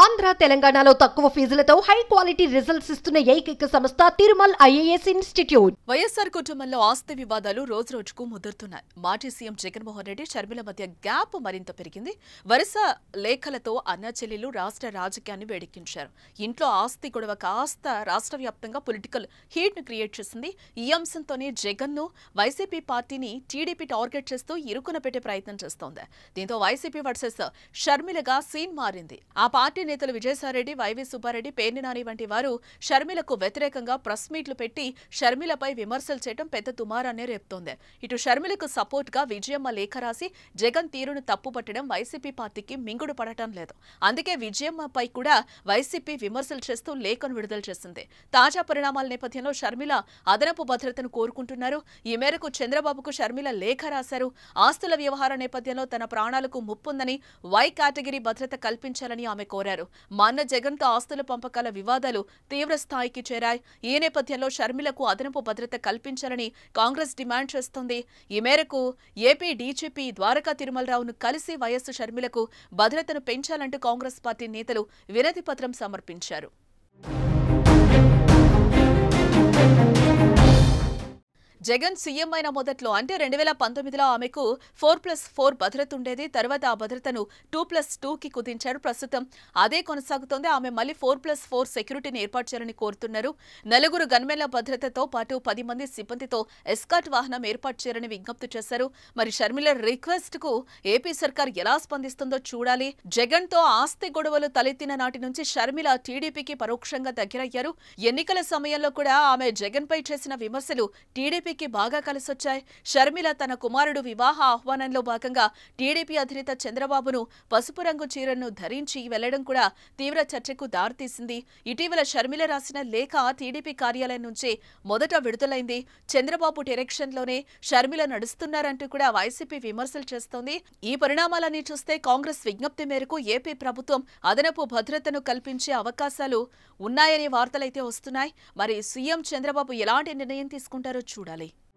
ఆంధ్ర తెలంగాణలో తక్కువ ఫీజులతో high quality results ఇస్తున్న ఏకైక సంస్థ తిరుమల్ ఐఏఎస్ ఇన్స్టిట్యూట్ వైఎస్ఆర్ కుటుంబంలో ఆస్తి వివాదాలు రోజు రోజుకు ముదురుతున్నాయి మాజీ సీఎం జగన్మోహన్ రెడ్డి షర్మిల మధ్య గ్యాప్ మరింత పెరిగింది వరుస లేఖలతో అన్నచెల్లెలు రాష్ట్ర రాజకీయాన్ని వేడెక్కించారు ఇంట్లో ఆస్తి గొడవ కాస్త రాష్ట్ర వ్యాప్తంగా పొలిటికల్ హీట్ ను క్రియేట్ చేసింది ఈ అంశంతోనే జగన్ ను వైసీపీ పార్టీని టీడీపీ టార్గెట్ చేస్తూ ఇరుకున పెట్టే ప్రయత్నం చేస్తోంది దీంతో వైసీపీ వర్సెస్ షర్మిలగా సీన్ మారింది ఆ పార్టీ నేతలు విజయసాయిరెడ్డి వైవి సుబ్బారెడ్డి పేర్నినాని వంటి వారు షర్మిలకు వ్యతిరేకంగా ప్రెస్ మీట్లు పెట్టి షర్మిలపై విమర్శలు చేయడం పెద్ద దుమారాన్నే రేపుతోంది ఇటు షర్మిలకు సపోర్ట్గా విజయమ్మ లేఖ రాసి జగన్ తీరును తప్పుపట్టడం వైసీపీ పార్టీకి మింగుడు పడటం లేదు అందుకే విజయమ్మపై కూడా వైసీపీ విమర్శలు చేస్తూ లేఖను విడుదల చేసింది తాజా పరిణామాల నేపథ్యంలో షర్మిల అదనపు భద్రతను కోరుకుంటున్నారు ఈ మేరకు చంద్రబాబుకు షర్మిల లేఖ రాశారు ఆస్తుల వ్యవహార నేపథ్యంలో తన ప్రాణాలకు ముప్పుందని వై కేటగిరీ భద్రత కల్పించాలని ఆమె కోరారు అన్నారు మాన్న జగన్తో ఆస్తుల పంపకాల వివాదాలు తీవ్ర స్థాయికి చేరాయి ఈ నేపథ్యంలో షర్మిలకు అదనపు భద్రత కల్పించాలని కాంగ్రెస్ డిమాండ్ చేస్తోంది ఈ మేరకు ఏపీ డీజీపీ ద్వారకా తిరుమలరావును కలిసి వైఎస్ షర్మిలకు భద్రతను పెంచాలంటూ కాంగ్రెస్ పార్టీ నేతలు వినతిపత్రం సమర్పించారు జగన్ సీఎం అయిన మొదట్లో అంటే రెండు వేల పంతొమ్మిదిలో ఆమెకు ఫోర్ ప్లస్ ఫోర్ భద్రత ఉండేది తర్వాత ఆ భద్రతను టూ ప్లస్ టూకి కుదించారు ప్రస్తుతం అదే కొనసాగుతోంది ఆమె మళ్ళీ ఫోర్ ప్లస్ ఫోర్ సెక్యూరిటీని ఏర్పాటు చేయాలని కోరుతున్నారు నలుగురు గన్మెన్ల భద్రతతో పాటు పది మంది సిబ్బందితో ఎస్కాట్ వాహనం ఏర్పాటు చేయాలని విజ్ఞప్తి చేశారు మరి షర్మిల రిక్వెస్ట్ కు ఏపీ సర్కార్ ఎలా స్పందిస్తుందో చూడాలి జగన్ తో ఆస్తి గొడవలు తలెత్తిన నాటి నుంచి షర్మిల టీడీపీకి పరోక్షంగా దగ్గరయ్యారు ఎన్నికల సమయంలో కూడా ఆమె జగన్ పై చేసిన విమర్శలు టీడీపీ ఇద్దరికీ బాగా కలిసొచ్చాయి షర్మిల తన కుమారుడు వివాహ ఆహ్వానంలో భాగంగా టీడీపీ అధినేత చంద్రబాబును పసుపు రంగు చీరను ధరించి వెళ్లడం కూడా తీవ్ర చర్చకు దారితీసింది ఇటీవల షర్మిల రాసిన లేఖ టీడీపీ కార్యాలయం నుంచే మొదట విడుదలైంది చంద్రబాబు డైరెక్షన్లోనే షర్మిల నడుస్తున్నారంటూ కూడా వైసీపీ విమర్శలు చేస్తోంది ఈ పరిణామాలన్నీ చూస్తే కాంగ్రెస్ విజ్ఞప్తి మేరకు ఏపీ ప్రభుత్వం అదనపు భద్రతను కల్పించే అవకాశాలు ఉన్నాయనే వార్తలైతే వస్తున్నాయి మరి సీఎం చంద్రబాబు ఎలాంటి నిర్ణయం తీసుకుంటారో చూడాలి Riley.